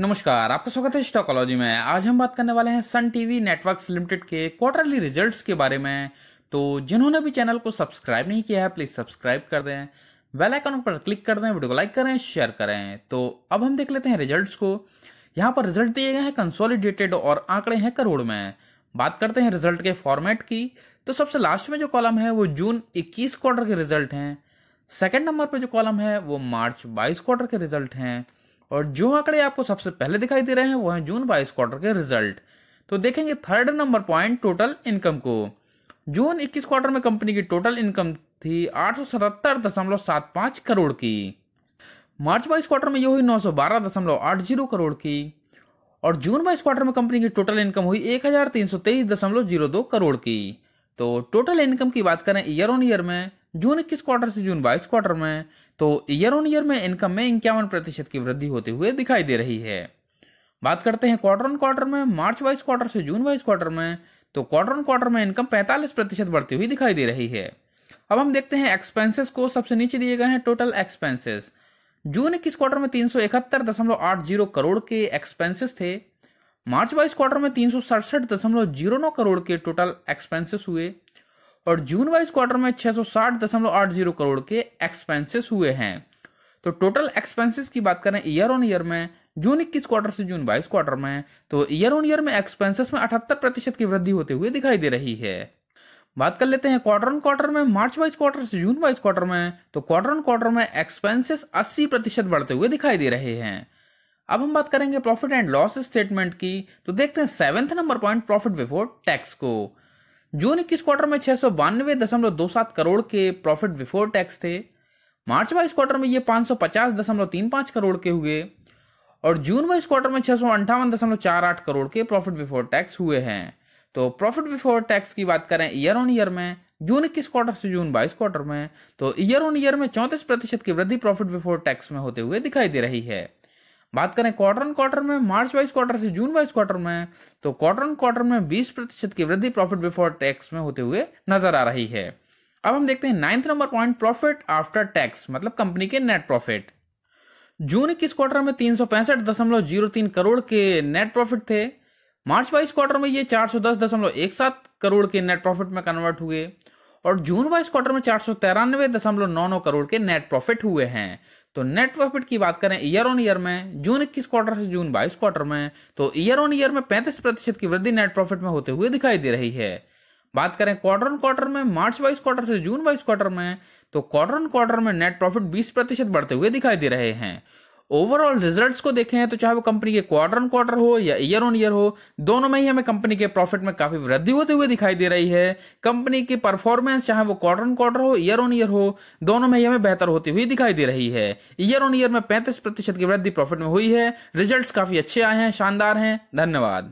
नमस्कार आपका स्वागत है स्टॉकोलॉजी में आज हम बात करने वाले हैं सन टीवी नेटवर्क्स लिमिटेड के क्वार्टरली रिजल्ट्स के बारे में तो जिन्होंने भी चैनल को सब्सक्राइब नहीं किया है प्लीज़ सब्सक्राइब कर दें बेल आइकन पर क्लिक कर दें वीडियो को लाइक करें शेयर करें तो अब हम देख लेते हैं रिजल्ट्स को यहाँ पर रिजल्ट दिए गए हैं कंसोलिडेटेड और आंकड़े हैं करोड़ में बात करते हैं रिजल्ट के फॉर्मेट की तो सबसे लास्ट में जो कॉलम है वो जून इक्कीस क्वार्टर के रिजल्ट हैं सेकेंड नंबर पर जो कॉलम है वो मार्च बाईस क्वार्टर के रिजल्ट हैं और जो आंकड़े आपको सबसे पहले दिखाई दे रहे हैं वो हैं जून बाईस क्वार्टर के रिजल्ट तो देखेंगे third number point total income को जून 21 क्वार्टर में कंपनी की टोटल इनकम थी आठ करोड़ की मार्च बाईस क्वार्टर में यह हुई नौ करोड़ की और जून बाईस क्वार्टर में कंपनी की टोटल इनकम हुई एक करोड़ की तो टोटल इनकम की बात करें ईयर ऑन ईयर में जून इक्कीस क्वार्टर से जून बाईस क्वार्टर में तो ईयर ऑन ईयर में इनकम में इक्यावन प्रतिशत की वृद्धि होते हुए दिखाई दे रही है बात करते हैं क्वार्टर ऑन क्वार्टर में मार्च वाइस क्वार्टर से जून वाइस क्वार्टर में तो क्वार्टर ऑन क्वार्टर में इनकम 45 प्रतिशत बढ़ती हुई दिखाई दे रही है अब हम देखते हैं एक्सपेंसेस को सबसे नीचे दिए गए हैं टोटल एक्सपेंसेस जून इक्कीस क्वार्टर में तीन करोड़ के एक्सपेंसेस थे मार्च वाइज क्वार्टर में तीन करोड़ के टोटल एक्सपेंसेस हुए और जून वाइज क्वार्टर में छह करोड़ के एक्सपेंसेस हुए हैं तो टोटल एक्सपेंसेस की बात करें ईयर ऑन ईयर में जून इक्कीस क्वार्टर से जून बाईस क्वार्टर में तो ईयर ऑन ईयर में एक्सपेंसेस में अठहत्तर प्रतिशत की वृद्धि होते हुए दिखाई दे रही है बात कर लेते हैं क्वार्टर ऑन क्वार्टर में मार्च वाइज क्वार्टर से जून वाइज क्वार्टर में तो क्वार्टर ऑन क्वार्टर में एक्सपेंसेस अस्सी प्रतिशत बढ़ते हुए दिखाई दे रहे हैं अब हम बात करेंगे प्रॉफिट एंड लॉस स्टेटमेंट की तो देखते हैं seventh number point profit before tax को जून इक्कीस क्वार्टर में छह सौ बानवे दशमलव दो सात करोड़ के प्रॉफिट बिफोर टैक्स थे मार्च वाइस क्वार्टर में ये पांच सौ पचास दशमलव तीन पांच करोड़ के हुए और जून वाइस क्वार्टर में छह सौ अंठावन दशमलव चार आठ करोड़ के प्रॉफिट बिफोर टैक्स हुए हैं तो प्रॉफिट बिफोर टैक्स की बात करें ईयर ऑन ईयर में जून इक्कीस क्वार्टर से जून बाईस क्वार्टर में तो ईयर ऑन ईयर में चौंतीस प्रतिशत की वृद्धि प्रॉफिट बिफोर टैक्स में होते हुए दिखाई दे रही है बात करें क्वार्टर ऑन क्वार्टर में मार्च वाइज क्वार्टर से जून वाइज क्वार्टर में तो क्वार्टर ऑन क्वार्टर में 20 प्रतिशत की वृद्धि प्रॉफिट बिफोर टैक्स में होते हुए नजर आ रही है अब हम देखते हैं ninth number point profit after tax मतलब कंपनी के नेट प्रॉफिट जून इक्कीस क्वार्टर में तीन करोड़ के नेट प्रॉफिट थे मार्च वाइज क्वार्टर में ये चार करोड़ के नेट प्रॉफिट में कन्वर्ट हुए और जून वाइस क्वार्टर में चार सौ तिरानवे दशमलव नौ नौ करोड़ के नेट प्रॉफिट हुए हैं तो नेट प्रॉफिट की बात करें ईयर ऑन ईयर में जून इक्कीस क्वार्टर से जून बाईस क्वार्टर में तो ईयर ऑन ईयर में पैंतीस प्रतिशत की वृद्धि नेट प्रॉफिट में होते हुए दिखाई दे रही है बात करें क्वार्टर ऑन क्वार्टर में मार्च वाइस क्वार्टर से जून वाइस क्वार्टर में तो क्वार्टर ऑन क्वार्टर में नेट प्रॉफिट बीस प्रतिशत बढ़ते हुए दिखाई दे रहे हैं ओवरऑल रिजल्ट्स को देखें तो चाहे वो कंपनी के क्वार्टर ऑन क्वार्टर हो या ईयर ऑन ईयर हो दोनों में ही हमें कंपनी के प्रॉफिट में काफी वृद्धि होते हुए दिखाई दे रही है कंपनी की परफॉर्मेंस चाहे वो क्वार्टर ऑन क्वार्टर हो ईयर ऑन ईयर हो दोनों में ही हमें बेहतर होती हुई दिखाई दे रही है ईयर ऑन ईयर में पैंतीस प्रतिशत की वृद्धि प्रॉफिट में हुई है रिजल्ट काफी अच्छे आए हैं शानदार हैं धन्यवाद